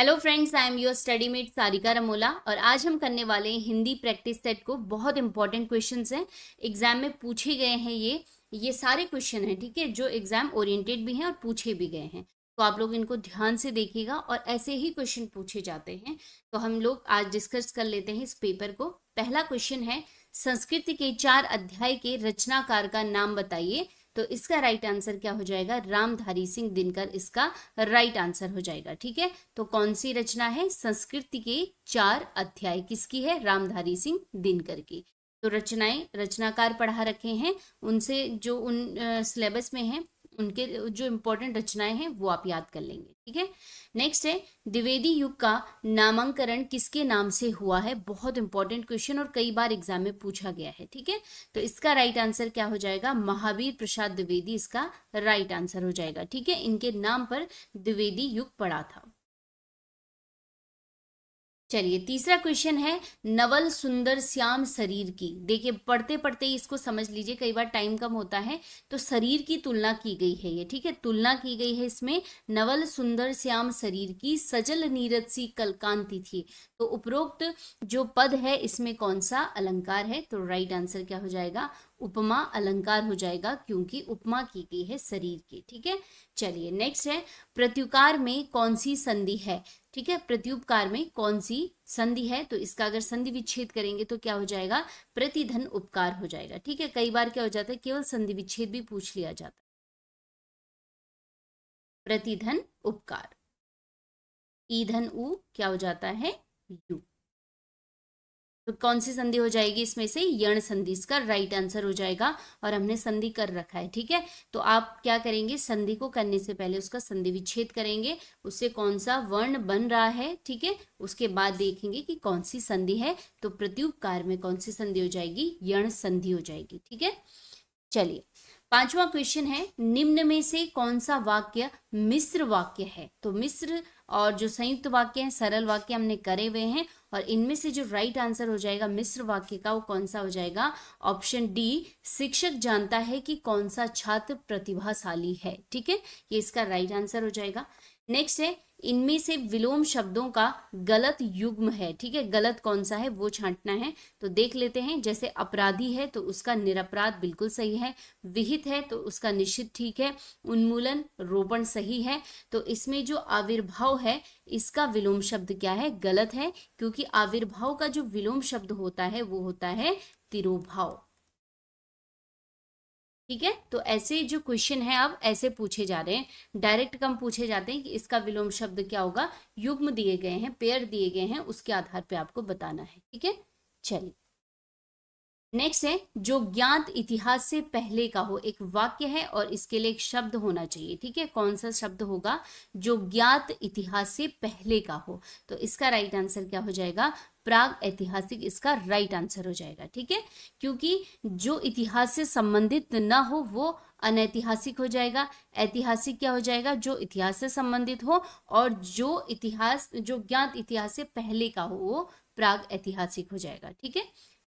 hello friends I am your study mate Sarika Ramola और आज हम करने वाले हैं हिंदी प्रैक्टिस सेट को बहुत इंपॉर्टेंट क्वेश्चन हैं एग्जाम में पूछे गए हैं ये ये सारे क्वेश्चन हैं ठीक है जो एग्जाम ओरिएंटेड भी हैं और पूछे भी गए हैं तो आप लोग इनको ध्यान से देखिएगा और ऐसे ही क्वेश्चन पूछे जाते हैं तो हम लोग आज डिस्कस कर लेते हैं इस पेपर को पहला क्वेश्चन है संस्कृत के चार अध्याय के रचनाकार का नाम बताइए तो इसका राइट आंसर क्या हो जाएगा रामधारी सिंह दिनकर इसका राइट आंसर हो जाएगा ठीक है तो कौन सी रचना है संस्कृति के चार अध्याय किसकी है रामधारी सिंह दिनकर की तो रचनाएं रचनाकार पढ़ा रखे हैं उनसे जो उन सिलेबस में है उनके जो इम्पोर्टेंट रचनाएं हैं वो आप याद कर लेंगे ठीक है नेक्स्ट है द्विवेदी युग का नामांकरण किसके नाम से हुआ है बहुत इंपॉर्टेंट क्वेश्चन और कई बार एग्जाम में पूछा गया है ठीक है तो इसका राइट आंसर क्या हो जाएगा महावीर प्रसाद द्विवेदी इसका राइट आंसर हो जाएगा ठीक है इनके नाम पर द्विवेदी युग पड़ा था चलिए तीसरा क्वेश्चन है नवल सुंदर श्याम शरीर की देखिए पढ़ते पढ़ते इसको समझ लीजिए कई बार टाइम कम होता है तो शरीर की तुलना की गई है ये ठीक है तुलना की गई है इसमें नवल सुंदर श्याम शरीर की सजल नीरज सी कांति थी तो उपरोक्त जो पद है इसमें कौन सा अलंकार है तो राइट आंसर क्या हो जाएगा उपमा अलंकार हो जाएगा क्योंकि उपमा की गई है शरीर की ठीक है चलिए नेक्स्ट है प्रत्युकार में कौन सी संधि है ठीक है प्रत्युपकार में कौन सी संधि है तो इसका अगर संधि विच्छेद करेंगे तो क्या हो जाएगा प्रतिधन उपकार हो जाएगा ठीक है कई बार क्या हो जाता है केवल संधि विच्छेद भी पूछ लिया जाता है प्रतिधन उपकार ईधन उ क्या हो जाता है यू तो कौन सी संधि हो जाएगी इसमें से यण संधि इसका राइट आंसर हो जाएगा और हमने संधि कर रखा है ठीक है तो आप क्या करेंगे संधि को करने से पहले उसका संधि विच्छेद करेंगे उससे कौन सा वर्ण बन रहा है ठीक है उसके बाद देखेंगे कि कौन सी संधि है तो प्रत्युपकार में कौन सी संधि हो जाएगी यण संधि हो जाएगी ठीक है चलिए पांचवा क्वेश्चन है निम्न में से कौन सा वाक्य मिश्र वाक्य है तो मिश्र और जो संयुक्त वाक्य है सरल वाक्य हमने करे हुए हैं और इनमें से जो राइट आंसर हो जाएगा मिश्र वाक्य का वो कौन सा हो जाएगा ऑप्शन डी शिक्षक जानता है कि कौन सा छात्र प्रतिभाशाली है ठीक है ये इसका राइट आंसर हो जाएगा नेक्स्ट है इनमें से विलोम शब्दों का गलत युग्म है ठीक है गलत कौन सा है वो छांटना है तो देख लेते हैं जैसे अपराधी है तो उसका निरपराध बिल्कुल सही है विहित है तो उसका निश्चित ठीक है उन्मूलन रोपण सही है तो इसमें जो आविर्भाव है इसका विलोम शब्द क्या है गलत है क्योंकि आविर्भाव का जो विलोम शब्द होता है वो होता है तिरोभाव ठीक है तो ऐसे जो क्वेश्चन है अब ऐसे पूछे जा रहे हैं डायरेक्ट कम पूछे जाते हैं कि इसका विलोम शब्द क्या होगा युग्म दिए गए हैं पेयर दिए गए हैं उसके आधार पे आपको बताना है ठीक है चलिए नेक्स्ट है जो ज्ञात इतिहास से पहले का हो एक वाक्य है और इसके लिए एक शब्द होना चाहिए ठीक है कौन सा शब्द होगा जो ज्ञात इतिहास से पहले का हो तो इसका राइट आंसर क्या हो जाएगा प्राग ऐतिहासिक इसका राइट आंसर हो जाएगा ठीक है क्योंकि जो इतिहास से संबंधित ना हो वो अनैतिहासिक हो जाएगा ऐतिहासिक क्या हो जाएगा जो इतिहास से संबंधित हो और जो इतिहास जो ज्ञात इतिहास से पहले का हो वो प्राग ऐतिहासिक हो जाएगा ठीक है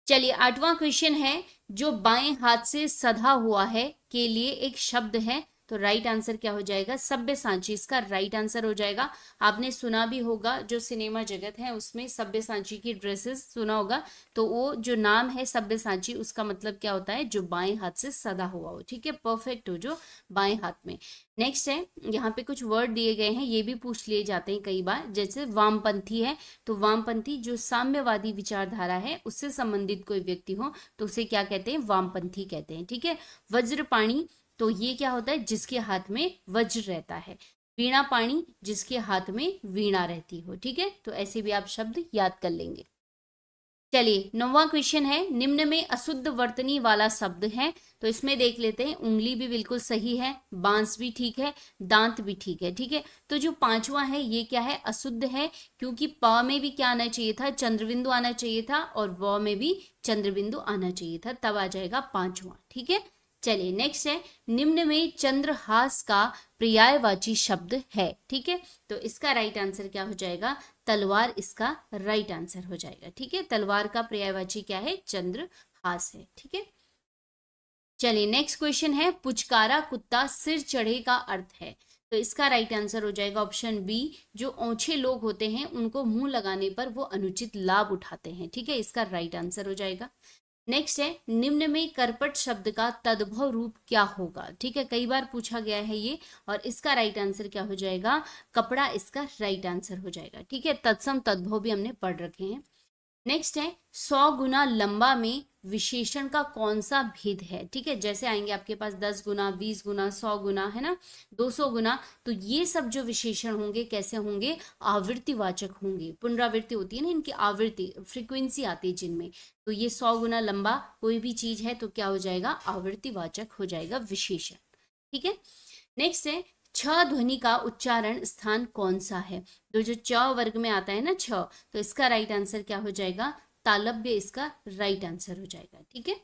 चलिए आठवां क्वेश्चन है जो बाएं हाथ से सधा हुआ है के लिए एक शब्द है तो राइट आंसर क्या हो जाएगा सभ्य सांची इसका राइट आंसर हो जाएगा आपने सुना भी होगा जो सिनेमा जगत है उसमें सभ्य सांची की ड्रेसेस सुना होगा तो वो जो नाम है सभ्य सांची उसका मतलब क्या होता है जो बाएं हाथ से सदा हुआ हो ठीक है परफेक्ट हो जो बाएं हाथ में नेक्स्ट है यहाँ पे कुछ वर्ड दिए गए हैं ये भी पूछ लिए जाते हैं कई बार जैसे वामपंथी है तो वामपंथी जो साम्यवादी विचारधारा है उससे संबंधित कोई व्यक्ति हो तो उसे क्या कहते हैं वामपंथी कहते हैं ठीक है वज्रपाणी तो ये क्या होता है जिसके हाथ में वज्र रहता है वीणा पाणी जिसके हाथ में वीणा रहती हो ठीक है तो ऐसे भी आप शब्द याद कर लेंगे चलिए नौवा क्वेश्चन है निम्न में अशुद्ध वर्तनी वाला शब्द है तो इसमें देख लेते हैं उंगली भी बिल्कुल सही है बांस भी ठीक है दांत भी ठीक है ठीक है तो जो पांचवा है ये क्या है अशुद्ध है क्योंकि प में भी क्या आना चाहिए था चंद्रबिंदु आना चाहिए था और व में भी चंद्रबिंदु आना चाहिए था तब आ जाएगा पांचवा ठीक है चलिए नेक्स्ट है निम्न में चंद्रहास का पर्यायवाची शब्द है ठीक है तो इसका राइट आंसर क्या हो जाएगा तलवार इसका राइट आंसर हो जाएगा ठीक है तलवार का पर्यायवाची क्या है चंद्रहास है ठीक है चलिए नेक्स्ट क्वेश्चन है पुचकारा कुत्ता सिर चढ़े का अर्थ है तो इसका राइट आंसर हो जाएगा ऑप्शन बी जो ओछे लोग होते हैं उनको मुंह लगाने पर वो अनुचित लाभ उठाते हैं ठीक है इसका राइट आंसर हो जाएगा नेक्स्ट है निम्न में कर्पट शब्द का तद्भव रूप क्या होगा ठीक है कई बार पूछा गया है ये और इसका राइट आंसर क्या हो जाएगा कपड़ा इसका राइट आंसर हो जाएगा ठीक है तत्सम तद्भव भी हमने पढ़ रखे हैं नेक्स्ट है सौ गुना लंबा में विशेषण का कौन सा भेद है ठीक है जैसे आएंगे आपके पास दस गुना बीस गुना सौ गुना है ना दो सौ गुना तो ये सब जो विशेषण होंगे कैसे होंगे आवृत्तिवाचक होंगे पुनरावृत्ति होती है ना इनकी आवृत्ति फ्रीक्वेंसी आती है जिनमें तो ये सौ गुना लंबा कोई भी चीज है तो क्या हो जाएगा आवृत्तिवाचक हो जाएगा विशेषण ठीक है नेक्स्ट है छ ध्वनि का उच्चारण स्थान कौन सा है तो जो च वर्ग में आता है ना छ तो इसका राइट आंसर क्या हो जाएगा तालब्य इसका राइट आंसर हो जाएगा ठीक है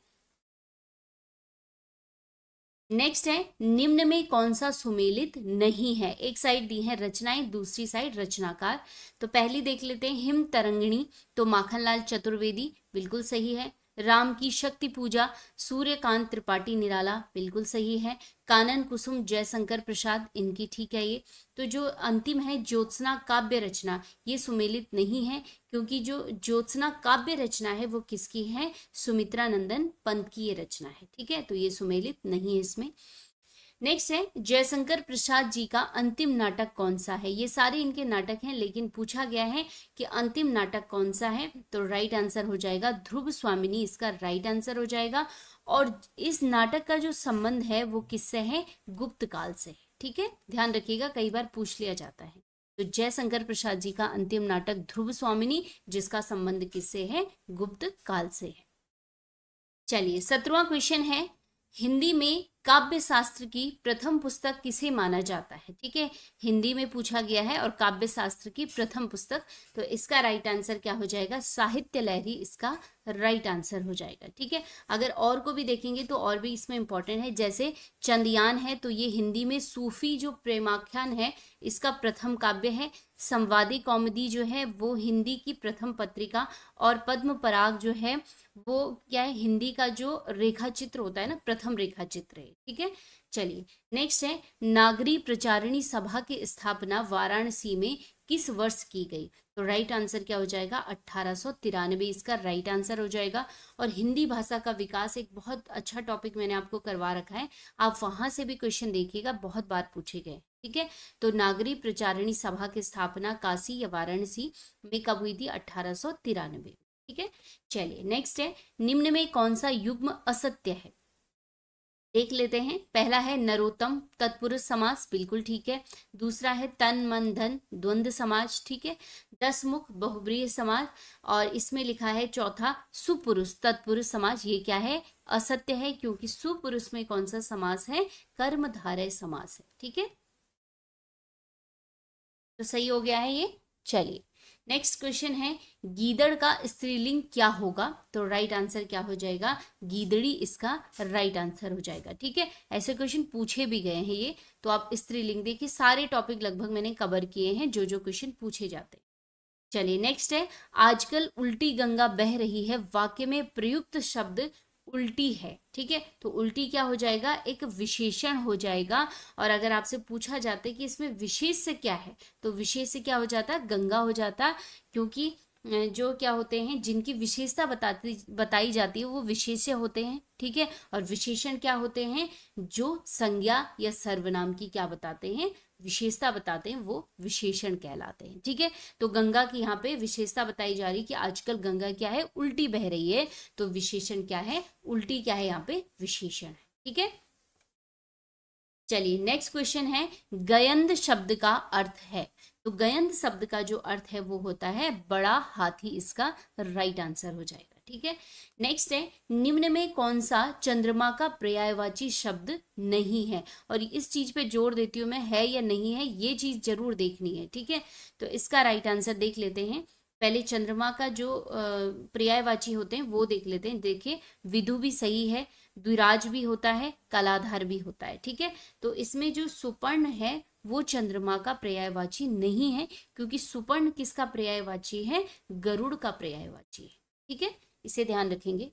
नेक्स्ट है निम्न में कौन सा सुमेलित नहीं है एक साइड दी है रचनाएं दूसरी साइड रचनाकार तो पहली देख लेते हैं हिम तरंगणी तो माखनलाल चतुर्वेदी बिल्कुल सही है राम की शक्ति पूजा सूर्यकांत त्रिपाठी निराला बिल्कुल सही है कानन कुसुम जयशंकर प्रसाद इनकी ठीक है ये तो जो अंतिम है ज्योत्सना काव्य रचना ये सुमेलित नहीं है क्योंकि जो ज्योत्सना काव्य रचना है वो किसकी है सुमित्रा नंदन पंत की ये रचना है ठीक है तो ये सुमेलित नहीं है इसमें नेक्स्ट है जयशंकर प्रसाद जी का अंतिम नाटक कौन सा है ये सारे इनके नाटक हैं लेकिन पूछा गया है कि अंतिम नाटक कौन सा है तो राइट आंसर हो जाएगा ध्रुव स्वामिनी इसका राइट आंसर हो जाएगा और इस नाटक का जो संबंध है वो किससे है गुप्त काल से ठीक है ध्यान रखिएगा कई बार पूछ लिया जाता है तो जयशंकर प्रसाद जी का अंतिम नाटक ध्रुव स्वामिनी जिसका संबंध किससे है गुप्त काल से है चलिए सत्रवा क्वेश्चन है हिंदी में काव्य शास्त्र की प्रथम पुस्तक किसे माना जाता है ठीक है हिंदी में पूछा गया है और काव्य शास्त्र की प्रथम पुस्तक तो इसका राइट आंसर क्या हो जाएगा साहित्य लहरी इसका राइट आंसर हो जाएगा ठीक है अगर और को भी देखेंगे तो और भी इसमें इंपॉर्टेंट है जैसे चंदयान है तो ये हिंदी में सूफी जो प्रेमाख्यान है इसका प्रथम काव्य है संवादी कॉमेडी जो है वो हिंदी की प्रथम पत्रिका और पद्म पराग जो है वो क्या है हिंदी का जो रेखा चित्र होता है ना प्रथम रेखा चित्र है ठीक है चलिए नेक्स्ट है नागरी प्रचारिणी सभा की स्थापना वाराणसी में किस वर्ष की गई तो राइट आंसर क्या हो जाएगा अट्ठारह इसका राइट आंसर हो जाएगा और हिंदी भाषा का विकास एक बहुत अच्छा टॉपिक मैंने आपको करवा रखा है आप वहां से भी क्वेश्चन देखिएगा बहुत बार पूछे गए ठीक है तो नागरी प्रचारिणी सभा की स्थापना काशी या वाराणसी में कब हुई थी अट्ठारह ठीक है चलिए नेक्स्ट है निम्न में कौन सा युग्म असत्य है देख लेते हैं पहला है नरोत्तम तत्पुरुष समास बिल्कुल ठीक है दूसरा है तन मन धन द्वंद्व समाज ठीक है दस मुख बहुब्रीय समाज और इसमें लिखा है चौथा सुपुरुष तत्पुरुष समाज ये क्या है असत्य है क्योंकि सुपुरुष में कौन सा समास है कर्मधारय समास है ठीक है तो सही हो गया है ये चलिए नेक्स्ट क्वेश्चन है गीदड़ का स्त्रीलिंग क्या होगा तो राइट right आंसर क्या हो जाएगा गीदड़ी इसका राइट right आंसर हो जाएगा ठीक है ऐसे क्वेश्चन पूछे भी गए हैं ये तो आप स्त्रीलिंग देखिए सारे टॉपिक लगभग मैंने कवर किए हैं जो जो क्वेश्चन पूछे जाते हैं चलिए नेक्स्ट है आजकल उल्टी गंगा बह रही है वाक्य में प्रयुक्त शब्द उल्टी है ठीक है तो उल्टी क्या हो जाएगा एक विशेषण हो जाएगा और अगर आपसे पूछा जाता है कि इसमें विशेष से क्या है तो विशेष से क्या हो जाता गंगा हो जाता क्योंकि जो क्या होते हैं जिनकी विशेषता बताती बताई जाती है वो विशेष्य होते हैं ठीक है और विशेषण क्या होते हैं जो संज्ञा या सर्वनाम की क्या बताते हैं विशेषता बताते हैं वो विशेषण कहलाते हैं ठीक है तो गंगा की यहाँ पे विशेषता बताई जा रही है कि आजकल गंगा क्या है उल्टी बह रही है तो विशेषण क्या है उल्टी क्या है यहाँ पे विशेषण है ठीक है चलिए नेक्स्ट क्वेश्चन है गयंद शब्द का अर्थ है तो गयंद शब्द का जो अर्थ है वो होता है बड़ा हाथी इसका राइट आंसर हो जाएगा ठीक है नेक्स्ट है निम्न में कौन सा चंद्रमा का पर्यायवाची शब्द नहीं है और इस चीज पे जोर देती हूँ मैं है या नहीं है ये चीज जरूर देखनी है ठीक है तो इसका राइट आंसर देख लेते हैं पहले चंद्रमा का जो पर्यायवाची होते हैं वो देख लेते हैं देखिए विधु भी सही है द्विराज भी होता है कलाधार भी होता है ठीक है तो इसमें जो सुपर्ण है वो चंद्रमा का पर्यायवाची नहीं है क्योंकि सुपर्ण किसका पर्यायवाची है गरुड़ का पर्यायवाची है ठीक है इसे ध्यान रखेंगे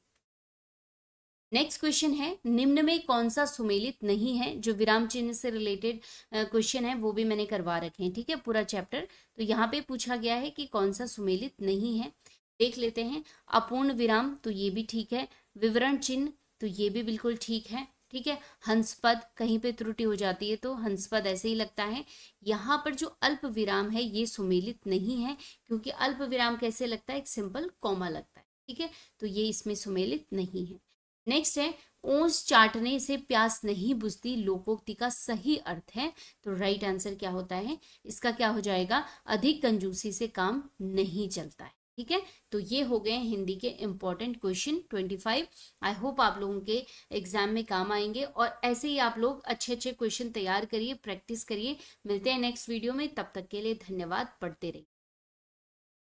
नेक्स्ट क्वेश्चन है निम्न में कौन सा सुमेलित नहीं है जो विराम चिन्ह से रिलेटेड क्वेश्चन है वो भी मैंने करवा रखे हैं ठीक है पूरा चैप्टर तो यहाँ पे पूछा गया है कि कौन सा सुमेलित नहीं है देख लेते हैं अपूर्ण विराम तो ये भी ठीक है विवरण चिन्ह तो ये भी बिल्कुल ठीक है ठीक है हंसपद कहीं पे त्रुटि हो जाती है तो हंसपद ऐसे ही लगता है यहाँ पर जो अल्प विराम है ये सुमेलित नहीं है क्योंकि अल्प विराम कैसे लगता है एक सिंपल कॉमा लगता है ठीक है तो ये इसमें सुमेलित नहीं है नेक्स्ट है ओस चाटने से प्यास नहीं बुझती लोकोक्ति का सही अर्थ है तो राइट आंसर क्या होता है इसका क्या हो जाएगा अधिक कंजूसी से काम नहीं चलता है ठीक है तो ये हो गए हिंदी के important question twenty five I hope आप लोगों के एग्जाम में काम आएंगे और ऐसे ही आप लोग अच्छे अच्छे क्वेश्चन तैयार करिए प्रैक्टिस करिए मिलते हैं नेक्स्ट वीडियो में तब तक के लिए धन्यवाद पढ़ते रहिए